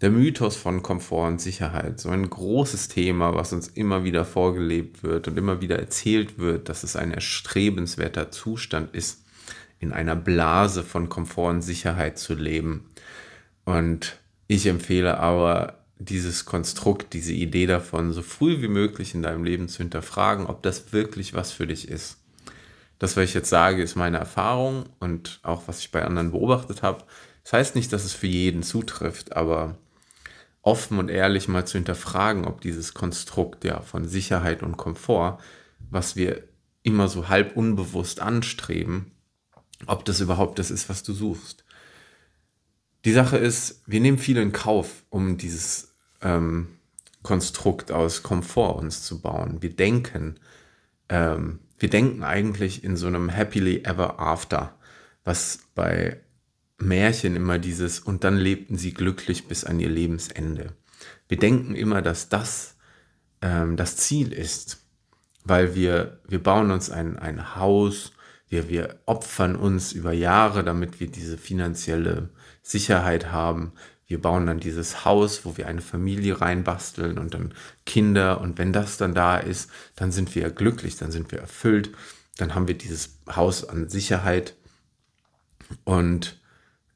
der Mythos von Komfort und Sicherheit, so ein großes Thema, was uns immer wieder vorgelebt wird und immer wieder erzählt wird, dass es ein erstrebenswerter Zustand ist, in einer Blase von Komfort und Sicherheit zu leben. Und ich empfehle aber, dieses Konstrukt, diese Idee davon, so früh wie möglich in deinem Leben zu hinterfragen, ob das wirklich was für dich ist. Das, was ich jetzt sage, ist meine Erfahrung und auch was ich bei anderen beobachtet habe. Das heißt nicht, dass es für jeden zutrifft, aber offen und ehrlich mal zu hinterfragen, ob dieses Konstrukt ja von Sicherheit und Komfort, was wir immer so halb unbewusst anstreben, ob das überhaupt das ist, was du suchst. Die Sache ist, wir nehmen viel in Kauf, um dieses ähm, Konstrukt aus Komfort uns zu bauen. Wir denken, ähm, wir denken eigentlich in so einem happily ever after, was bei Märchen immer dieses und dann lebten sie glücklich bis an ihr Lebensende. Wir denken immer, dass das ähm, das Ziel ist, weil wir, wir bauen uns ein, ein Haus, wir, wir opfern uns über Jahre, damit wir diese finanzielle Sicherheit haben. Wir bauen dann dieses Haus, wo wir eine Familie reinbasteln und dann Kinder. Und wenn das dann da ist, dann sind wir glücklich, dann sind wir erfüllt, dann haben wir dieses Haus an Sicherheit. Und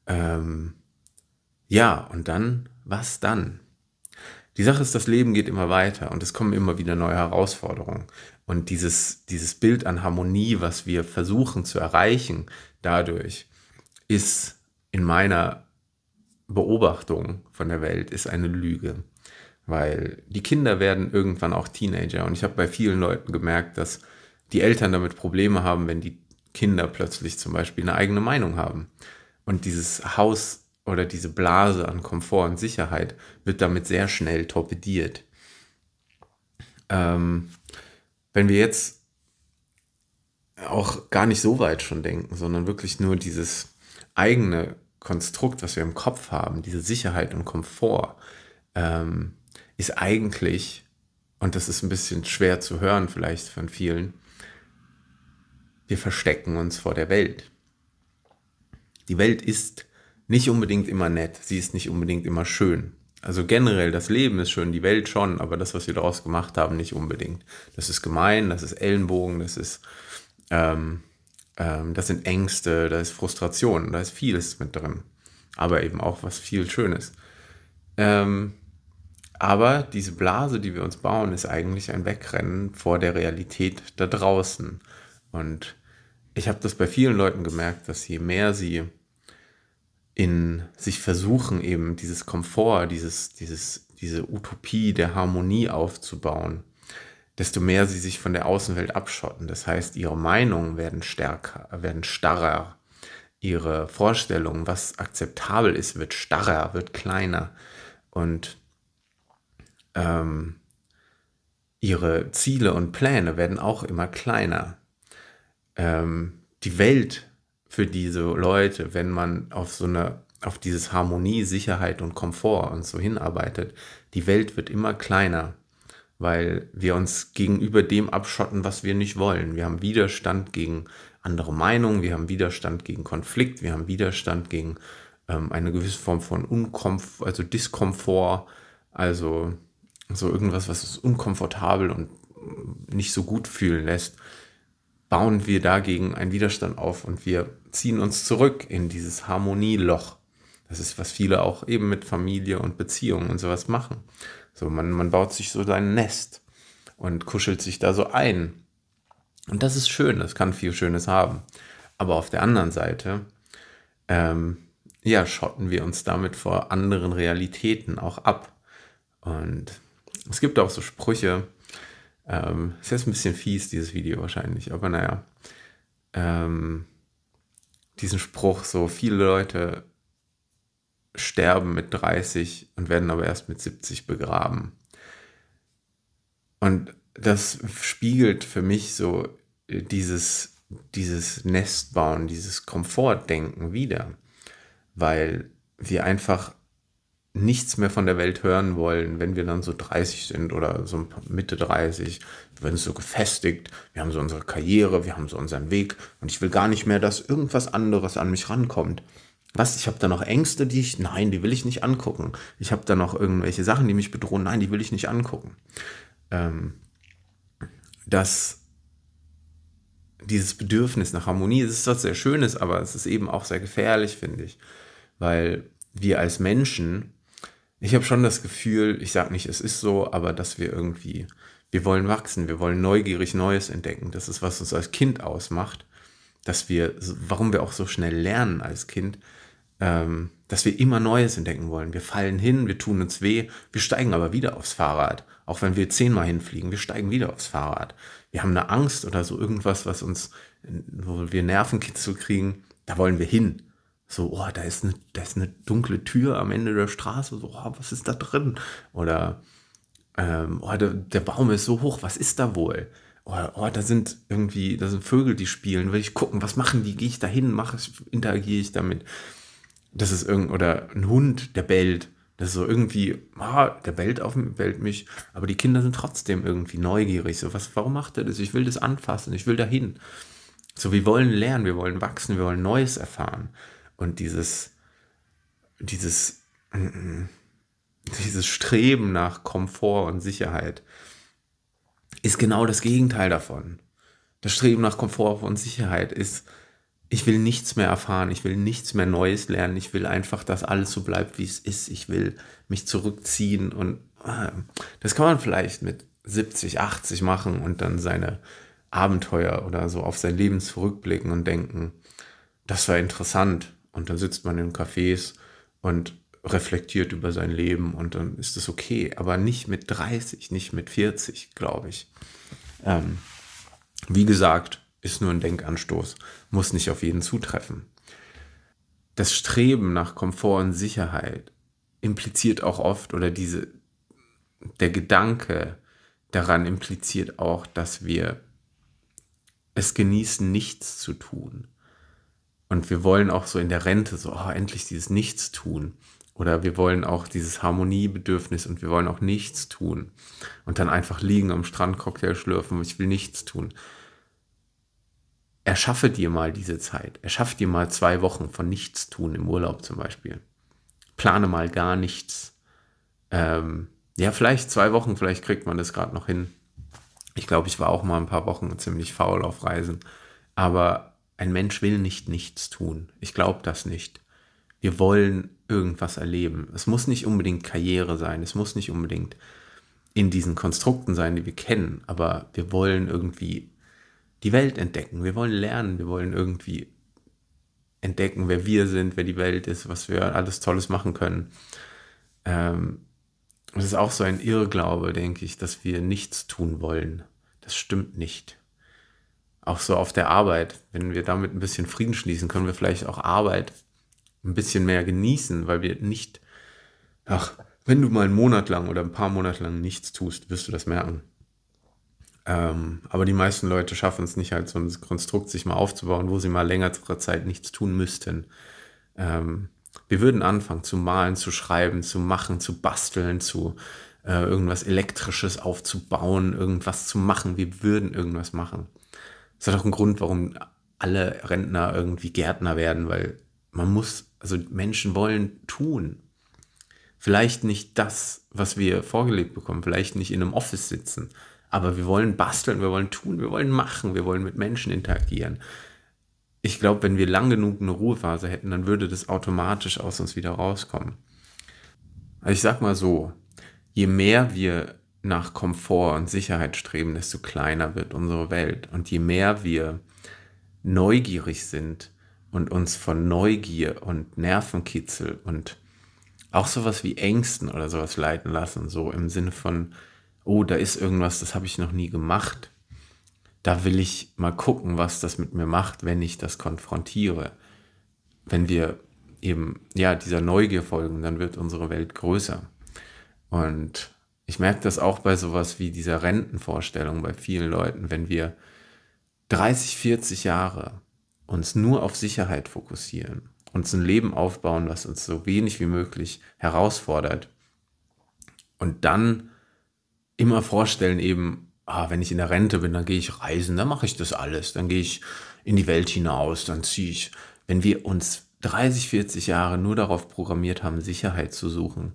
ähm, ja, und dann, was dann? Die Sache ist, das Leben geht immer weiter und es kommen immer wieder neue Herausforderungen. Und dieses, dieses Bild an Harmonie, was wir versuchen zu erreichen dadurch, ist in meiner Beobachtung von der Welt, ist eine Lüge. Weil die Kinder werden irgendwann auch Teenager. Und ich habe bei vielen Leuten gemerkt, dass die Eltern damit Probleme haben, wenn die Kinder plötzlich zum Beispiel eine eigene Meinung haben. Und dieses Haus oder diese Blase an Komfort und Sicherheit wird damit sehr schnell torpediert. Ähm, wenn wir jetzt auch gar nicht so weit schon denken, sondern wirklich nur dieses eigene Konstrukt, was wir im Kopf haben, diese Sicherheit und Komfort, ähm, ist eigentlich, und das ist ein bisschen schwer zu hören vielleicht von vielen, wir verstecken uns vor der Welt die Welt ist nicht unbedingt immer nett, sie ist nicht unbedingt immer schön. Also generell, das Leben ist schön, die Welt schon, aber das, was wir daraus gemacht haben, nicht unbedingt. Das ist gemein, das ist Ellenbogen, das ist, ähm, ähm, das sind Ängste, da ist Frustration, da ist vieles mit drin. Aber eben auch was viel Schönes. Ähm, aber diese Blase, die wir uns bauen, ist eigentlich ein Wegrennen vor der Realität da draußen. Und ich habe das bei vielen Leuten gemerkt, dass je mehr sie in sich versuchen, eben dieses Komfort, dieses, dieses, diese Utopie der Harmonie aufzubauen, desto mehr sie sich von der Außenwelt abschotten. Das heißt, ihre Meinungen werden stärker, werden starrer. Ihre Vorstellung, was akzeptabel ist, wird starrer, wird kleiner. Und ähm, ihre Ziele und Pläne werden auch immer kleiner ähm, die Welt für diese Leute, wenn man auf so eine, auf dieses Harmonie, Sicherheit und Komfort und so hinarbeitet, die Welt wird immer kleiner, weil wir uns gegenüber dem abschotten, was wir nicht wollen. Wir haben Widerstand gegen andere Meinungen, wir haben Widerstand gegen Konflikt, wir haben Widerstand gegen ähm, eine gewisse Form von Unkomfort, also Diskomfort, also so irgendwas, was uns unkomfortabel und nicht so gut fühlen lässt bauen wir dagegen einen Widerstand auf und wir ziehen uns zurück in dieses Harmonieloch. Das ist, was viele auch eben mit Familie und Beziehungen und sowas machen. So, man, man baut sich so sein Nest und kuschelt sich da so ein. Und das ist schön, das kann viel Schönes haben. Aber auf der anderen Seite, ähm, ja, schotten wir uns damit vor anderen Realitäten auch ab. Und es gibt auch so Sprüche, ähm, ist jetzt ein bisschen fies, dieses Video wahrscheinlich, aber naja. Ähm, diesen Spruch, so viele Leute sterben mit 30 und werden aber erst mit 70 begraben. Und das spiegelt für mich so dieses, dieses Nestbauen, dieses Komfortdenken wieder, weil wir einfach nichts mehr von der Welt hören wollen, wenn wir dann so 30 sind oder so Mitte 30. Wir werden so gefestigt, wir haben so unsere Karriere, wir haben so unseren Weg und ich will gar nicht mehr, dass irgendwas anderes an mich rankommt. Was, ich habe da noch Ängste, die ich, nein, die will ich nicht angucken. Ich habe da noch irgendwelche Sachen, die mich bedrohen, nein, die will ich nicht angucken. Ähm, dass dieses Bedürfnis nach Harmonie, das ist was sehr Schönes, aber es ist eben auch sehr gefährlich, finde ich. Weil wir als Menschen ich habe schon das Gefühl, ich sage nicht, es ist so, aber dass wir irgendwie, wir wollen wachsen, wir wollen neugierig Neues entdecken. Das ist, was uns als Kind ausmacht, dass wir, warum wir auch so schnell lernen als Kind, ähm, dass wir immer Neues entdecken wollen. Wir fallen hin, wir tun uns weh, wir steigen aber wieder aufs Fahrrad. Auch wenn wir zehnmal hinfliegen, wir steigen wieder aufs Fahrrad. Wir haben eine Angst oder so irgendwas, was uns, wo wir Nervenkitzel kriegen, da wollen wir hin so, oh, da ist eine, da ist eine dunkle Tür am Ende der Straße, so, oh, was ist da drin? Oder, ähm, oh, der, der Baum ist so hoch, was ist da wohl? Oder, oh, oh, da sind irgendwie, da sind Vögel, die spielen, will ich gucken, was machen die, gehe ich da hin, interagiere ich damit? Das ist irgend, oder ein Hund, der bellt. Das ist so irgendwie, ah, der bellt auf mich, bellt mich, aber die Kinder sind trotzdem irgendwie neugierig. So, was, warum macht er das? Ich will das anfassen, ich will dahin. So, wir wollen lernen, wir wollen wachsen, wir wollen Neues erfahren und dieses, dieses, dieses Streben nach Komfort und Sicherheit ist genau das Gegenteil davon. Das Streben nach Komfort und Sicherheit ist, ich will nichts mehr erfahren, ich will nichts mehr Neues lernen, ich will einfach, dass alles so bleibt, wie es ist, ich will mich zurückziehen und ah, das kann man vielleicht mit 70, 80 machen und dann seine Abenteuer oder so auf sein Leben zurückblicken und denken, das war interessant und dann sitzt man in Cafés und reflektiert über sein Leben und dann ist es okay. Aber nicht mit 30, nicht mit 40, glaube ich. Ähm, wie gesagt, ist nur ein Denkanstoß, muss nicht auf jeden zutreffen. Das Streben nach Komfort und Sicherheit impliziert auch oft oder diese, der Gedanke daran impliziert auch, dass wir es genießen, nichts zu tun und wir wollen auch so in der Rente so oh, endlich dieses Nichtstun. Oder wir wollen auch dieses Harmoniebedürfnis und wir wollen auch nichts tun. Und dann einfach liegen am Strand, Cocktail schlürfen, ich will nichts tun. Erschaffe dir mal diese Zeit. Erschaffe dir mal zwei Wochen von nichts tun im Urlaub zum Beispiel. Plane mal gar nichts. Ähm, ja, vielleicht zwei Wochen, vielleicht kriegt man das gerade noch hin. Ich glaube, ich war auch mal ein paar Wochen ziemlich faul auf Reisen. Aber ein Mensch will nicht nichts tun. Ich glaube das nicht. Wir wollen irgendwas erleben. Es muss nicht unbedingt Karriere sein. Es muss nicht unbedingt in diesen Konstrukten sein, die wir kennen. Aber wir wollen irgendwie die Welt entdecken. Wir wollen lernen. Wir wollen irgendwie entdecken, wer wir sind, wer die Welt ist, was wir alles Tolles machen können. Ähm, das ist auch so ein Irrglaube, denke ich, dass wir nichts tun wollen. Das stimmt nicht auch so auf der Arbeit, wenn wir damit ein bisschen Frieden schließen, können wir vielleicht auch Arbeit ein bisschen mehr genießen, weil wir nicht, ach, wenn du mal einen Monat lang oder ein paar Monate lang nichts tust, wirst du das merken. Ähm, aber die meisten Leute schaffen es nicht, halt so ein Konstrukt sich mal aufzubauen, wo sie mal längere Zeit nichts tun müssten. Ähm, wir würden anfangen zu malen, zu schreiben, zu machen, zu basteln, zu äh, irgendwas Elektrisches aufzubauen, irgendwas zu machen. Wir würden irgendwas machen. Das ist doch ein Grund, warum alle Rentner irgendwie Gärtner werden, weil man muss, also Menschen wollen tun. Vielleicht nicht das, was wir vorgelegt bekommen, vielleicht nicht in einem Office sitzen, aber wir wollen basteln, wir wollen tun, wir wollen machen, wir wollen mit Menschen interagieren. Ich glaube, wenn wir lang genug eine Ruhephase hätten, dann würde das automatisch aus uns wieder rauskommen. Also ich sag mal so, je mehr wir nach Komfort und Sicherheit streben, desto kleiner wird unsere Welt. Und je mehr wir neugierig sind und uns von Neugier und Nervenkitzel und auch sowas wie Ängsten oder sowas leiten lassen, so im Sinne von, oh, da ist irgendwas, das habe ich noch nie gemacht. Da will ich mal gucken, was das mit mir macht, wenn ich das konfrontiere. Wenn wir eben, ja, dieser Neugier folgen, dann wird unsere Welt größer. Und ich merke das auch bei sowas wie dieser Rentenvorstellung bei vielen Leuten, wenn wir 30, 40 Jahre uns nur auf Sicherheit fokussieren, uns ein Leben aufbauen, was uns so wenig wie möglich herausfordert und dann immer vorstellen eben, ah, wenn ich in der Rente bin, dann gehe ich reisen, dann mache ich das alles, dann gehe ich in die Welt hinaus, dann ziehe ich. Wenn wir uns 30, 40 Jahre nur darauf programmiert haben, Sicherheit zu suchen,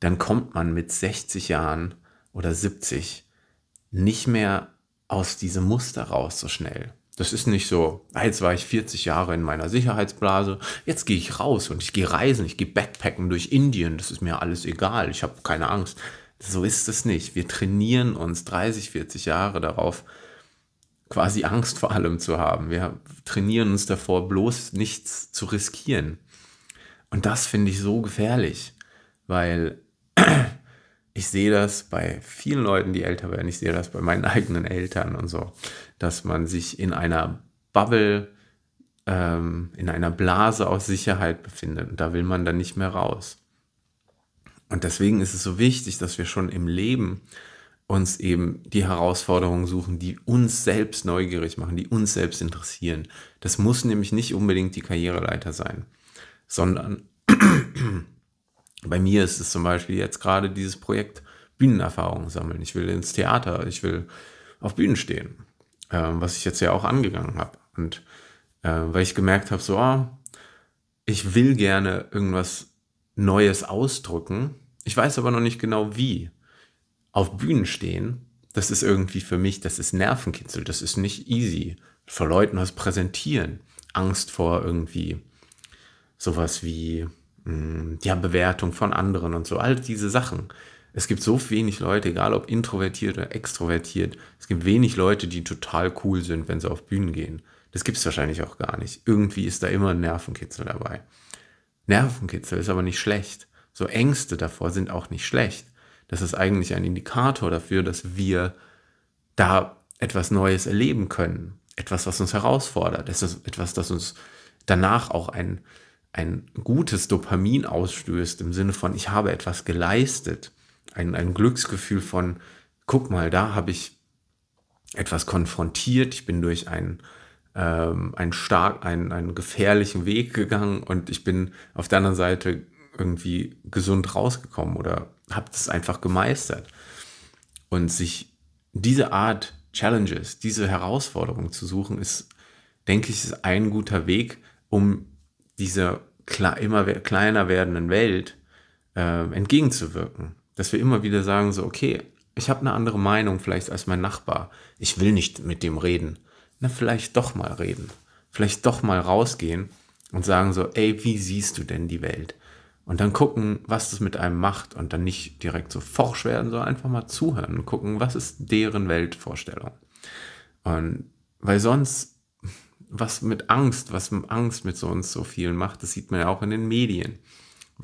dann kommt man mit 60 Jahren oder 70 nicht mehr aus diesem Muster raus so schnell. Das ist nicht so, ah, jetzt war ich 40 Jahre in meiner Sicherheitsblase, jetzt gehe ich raus und ich gehe reisen, ich gehe backpacken durch Indien, das ist mir alles egal, ich habe keine Angst. So ist es nicht. Wir trainieren uns 30, 40 Jahre darauf, quasi Angst vor allem zu haben. Wir trainieren uns davor, bloß nichts zu riskieren. Und das finde ich so gefährlich, weil ich sehe das bei vielen Leuten, die älter werden, ich sehe das bei meinen eigenen Eltern und so, dass man sich in einer Bubble, ähm, in einer Blase aus Sicherheit befindet und da will man dann nicht mehr raus. Und deswegen ist es so wichtig, dass wir schon im Leben uns eben die Herausforderungen suchen, die uns selbst neugierig machen, die uns selbst interessieren. Das muss nämlich nicht unbedingt die Karriereleiter sein, sondern Bei mir ist es zum Beispiel jetzt gerade dieses Projekt Bühnenerfahrung sammeln. Ich will ins Theater, ich will auf Bühnen stehen, ähm, was ich jetzt ja auch angegangen habe. Und äh, weil ich gemerkt habe, so, oh, ich will gerne irgendwas Neues ausdrücken. Ich weiß aber noch nicht genau wie. Auf Bühnen stehen, das ist irgendwie für mich, das ist Nervenkitzel, das ist nicht easy. Vor Leuten was präsentieren. Angst vor irgendwie sowas wie Mm, ja, Bewertung von anderen und so, all diese Sachen. Es gibt so wenig Leute, egal ob introvertiert oder extrovertiert, es gibt wenig Leute, die total cool sind, wenn sie auf Bühnen gehen. Das gibt es wahrscheinlich auch gar nicht. Irgendwie ist da immer ein Nervenkitzel dabei. Nervenkitzel ist aber nicht schlecht. So Ängste davor sind auch nicht schlecht. Das ist eigentlich ein Indikator dafür, dass wir da etwas Neues erleben können. Etwas, was uns herausfordert. Das ist etwas, das uns danach auch ein, ein gutes Dopamin ausstößt, im Sinne von, ich habe etwas geleistet, ein, ein Glücksgefühl von, guck mal, da habe ich etwas konfrontiert, ich bin durch einen, ähm, einen, stark, einen, einen gefährlichen Weg gegangen und ich bin auf der anderen Seite irgendwie gesund rausgekommen oder habe das einfach gemeistert. Und sich diese Art Challenges, diese Herausforderung zu suchen, ist, denke ich, ist ein guter Weg, um dieser immer kleiner werdenden Welt äh, entgegenzuwirken. Dass wir immer wieder sagen, so, okay, ich habe eine andere Meinung vielleicht als mein Nachbar. Ich will nicht mit dem reden. Na, vielleicht doch mal reden. Vielleicht doch mal rausgehen und sagen so, ey, wie siehst du denn die Welt? Und dann gucken, was das mit einem macht und dann nicht direkt so forsch werden, sondern einfach mal zuhören und gucken, was ist deren Weltvorstellung. Und weil sonst was mit Angst, was mit Angst mit so uns so vielen macht. Das sieht man ja auch in den Medien.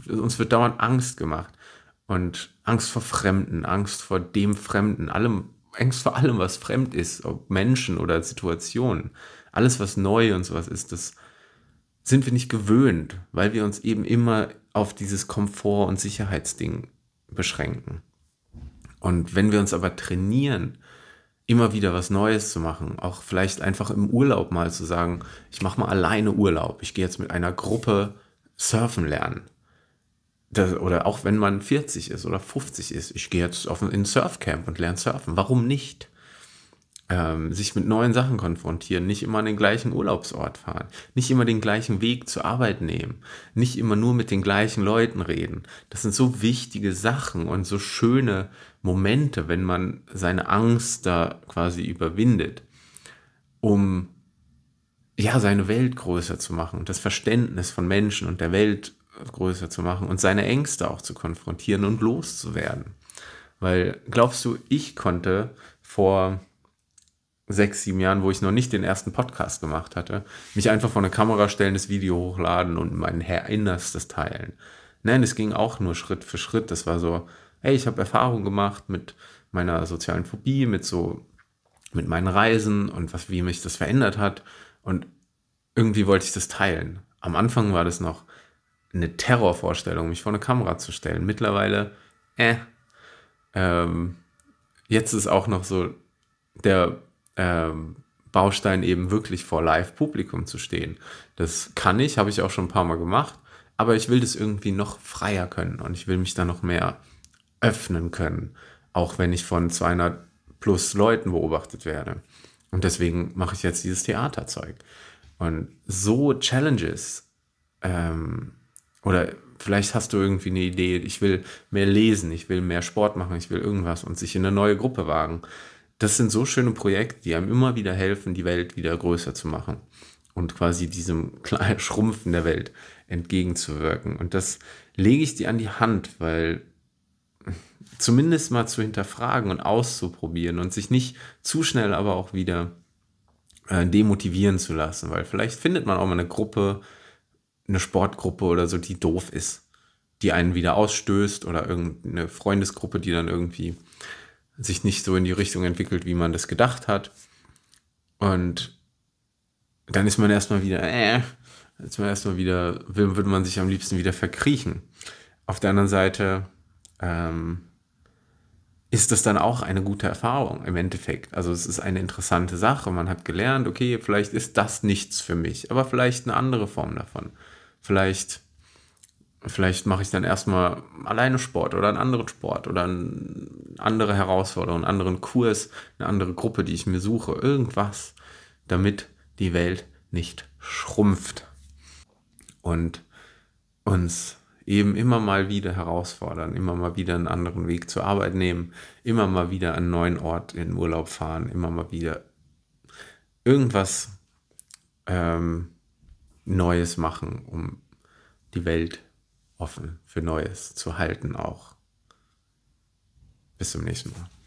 Uns wird dauernd Angst gemacht. Und Angst vor Fremden, Angst vor dem Fremden, allem, Angst vor allem, was fremd ist, ob Menschen oder Situationen. Alles, was neu und sowas ist, das sind wir nicht gewöhnt, weil wir uns eben immer auf dieses Komfort- und Sicherheitsding beschränken. Und wenn wir uns aber trainieren, immer wieder was Neues zu machen. Auch vielleicht einfach im Urlaub mal zu sagen, ich mache mal alleine Urlaub. Ich gehe jetzt mit einer Gruppe surfen lernen. Das, oder auch wenn man 40 ist oder 50 ist, ich gehe jetzt auf ein Surfcamp und lerne surfen. Warum nicht? ähm, sich mit neuen Sachen konfrontieren, nicht immer an den gleichen Urlaubsort fahren, nicht immer den gleichen Weg zur Arbeit nehmen, nicht immer nur mit den gleichen Leuten reden. Das sind so wichtige Sachen und so schöne Momente, wenn man seine Angst da quasi überwindet, um ja seine Welt größer zu machen und das Verständnis von Menschen und der Welt größer zu machen und seine Ängste auch zu konfrontieren und loszuwerden. Weil glaubst du, ich konnte vor sechs, sieben Jahren, wo ich noch nicht den ersten Podcast gemacht hatte, mich einfach vor eine Kamera stellen, das Video hochladen und mein Innerstes teilen. Nein, es ging auch nur Schritt für Schritt. Das war so, hey, ich habe Erfahrung gemacht mit meiner sozialen Phobie, mit so, mit meinen Reisen und was, wie mich das verändert hat. Und irgendwie wollte ich das teilen. Am Anfang war das noch eine Terrorvorstellung, mich vor eine Kamera zu stellen. Mittlerweile, äh, ähm, jetzt ist auch noch so der ähm, Baustein eben wirklich vor Live-Publikum zu stehen. Das kann ich, habe ich auch schon ein paar Mal gemacht, aber ich will das irgendwie noch freier können und ich will mich da noch mehr öffnen können, auch wenn ich von 200 plus Leuten beobachtet werde. Und deswegen mache ich jetzt dieses Theaterzeug. Und so Challenges ähm, oder vielleicht hast du irgendwie eine Idee, ich will mehr lesen, ich will mehr Sport machen, ich will irgendwas und sich in eine neue Gruppe wagen das sind so schöne Projekte, die einem immer wieder helfen, die Welt wieder größer zu machen und quasi diesem kleinen Schrumpfen der Welt entgegenzuwirken. Und das lege ich dir an die Hand, weil zumindest mal zu hinterfragen und auszuprobieren und sich nicht zu schnell aber auch wieder äh, demotivieren zu lassen, weil vielleicht findet man auch mal eine Gruppe, eine Sportgruppe oder so, die doof ist, die einen wieder ausstößt oder irgendeine Freundesgruppe, die dann irgendwie sich nicht so in die Richtung entwickelt, wie man das gedacht hat. Und dann ist man erstmal wieder, äh, ist man erstmal wieder, will, würde man sich am liebsten wieder verkriechen. Auf der anderen Seite ähm, ist das dann auch eine gute Erfahrung im Endeffekt. Also es ist eine interessante Sache. Man hat gelernt, okay, vielleicht ist das nichts für mich, aber vielleicht eine andere Form davon. Vielleicht Vielleicht mache ich dann erstmal alleine Sport oder einen anderen Sport oder eine andere Herausforderung, einen anderen Kurs, eine andere Gruppe, die ich mir suche. Irgendwas, damit die Welt nicht schrumpft und uns eben immer mal wieder herausfordern, immer mal wieder einen anderen Weg zur Arbeit nehmen, immer mal wieder einen neuen Ort in Urlaub fahren, immer mal wieder irgendwas ähm, Neues machen, um die Welt offen für Neues zu halten auch. Bis zum nächsten Mal.